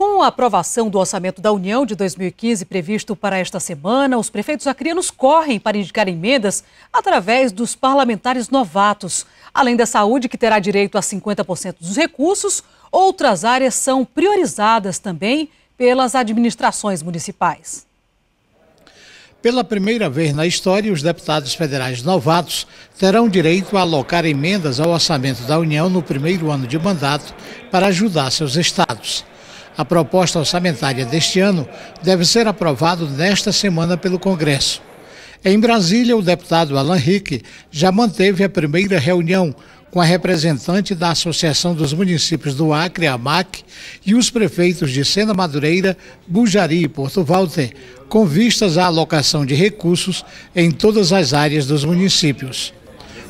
Com a aprovação do orçamento da União de 2015 previsto para esta semana, os prefeitos acrianos correm para indicar emendas através dos parlamentares novatos. Além da saúde, que terá direito a 50% dos recursos, outras áreas são priorizadas também pelas administrações municipais. Pela primeira vez na história, os deputados federais novatos terão direito a alocar emendas ao orçamento da União no primeiro ano de mandato para ajudar seus estados. A proposta orçamentária deste ano deve ser aprovada nesta semana pelo Congresso. Em Brasília, o deputado Alan Rick já manteve a primeira reunião com a representante da Associação dos Municípios do Acre, AMAC, e os prefeitos de Sena Madureira, Bujari e Porto Walter, com vistas à alocação de recursos em todas as áreas dos municípios.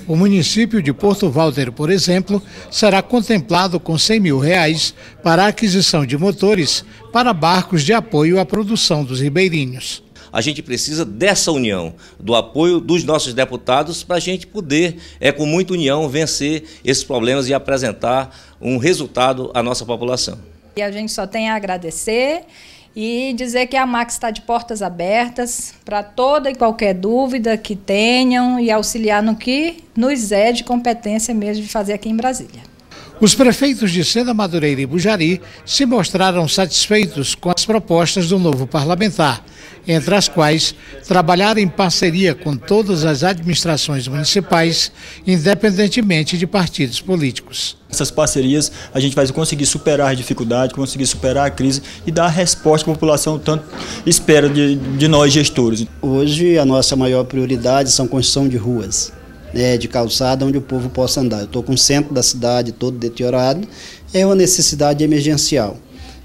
O município de Porto Walter, por exemplo, será contemplado com 100 mil reais para a aquisição de motores para barcos de apoio à produção dos ribeirinhos a gente precisa dessa união, do apoio dos nossos deputados para a gente poder, é com muita união, vencer esses problemas e apresentar um resultado à nossa população. E a gente só tem a agradecer e dizer que a Max está de portas abertas para toda e qualquer dúvida que tenham e auxiliar no que nos é de competência mesmo de fazer aqui em Brasília. Os prefeitos de Sena Madureira e Bujari se mostraram satisfeitos com as propostas do novo parlamentar, entre as quais trabalhar em parceria com todas as administrações municipais, independentemente de partidos políticos. Essas parcerias a gente vai conseguir superar a dificuldade, conseguir superar a crise e dar a resposta que a população tanto espera de, de nós gestores. Hoje a nossa maior prioridade são construção de ruas é, de calçada onde o povo possa andar. Eu estou com o centro da cidade todo deteriorado, é uma necessidade emergencial.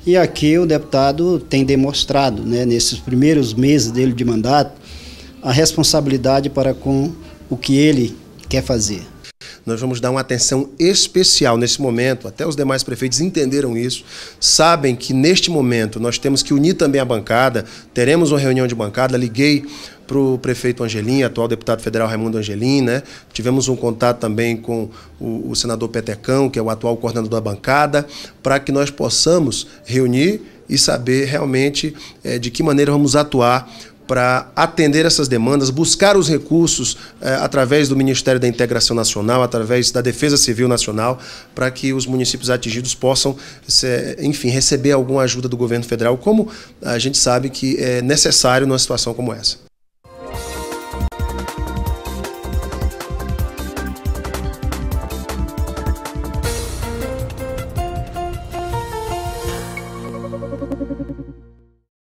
E aqui o deputado tem demonstrado, né, nesses primeiros meses dele de mandato, a responsabilidade para com o que ele quer fazer. Nós vamos dar uma atenção especial nesse momento, até os demais prefeitos entenderam isso, sabem que neste momento nós temos que unir também a bancada, teremos uma reunião de bancada, liguei para o prefeito Angelim, atual deputado federal Raimundo Angelim, né? Tivemos um contato também com o, o senador Petecão, que é o atual coordenador da bancada, para que nós possamos reunir e saber realmente é, de que maneira vamos atuar para atender essas demandas, buscar os recursos eh, através do Ministério da Integração Nacional, através da Defesa Civil Nacional, para que os municípios atingidos possam, se, enfim, receber alguma ajuda do governo federal, como a gente sabe que é necessário numa situação como essa.